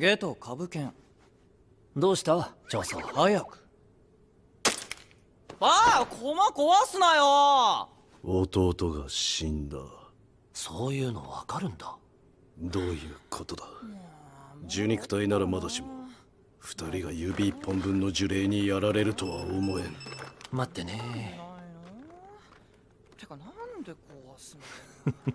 ゲト株券どうした調査早くああ駒壊すなよ弟が死んだそういうの分かるんだどういうことだ受肉体ならまだしも二人が指一本分の呪霊にやられるとは思えん待ってね てかなんで壊すの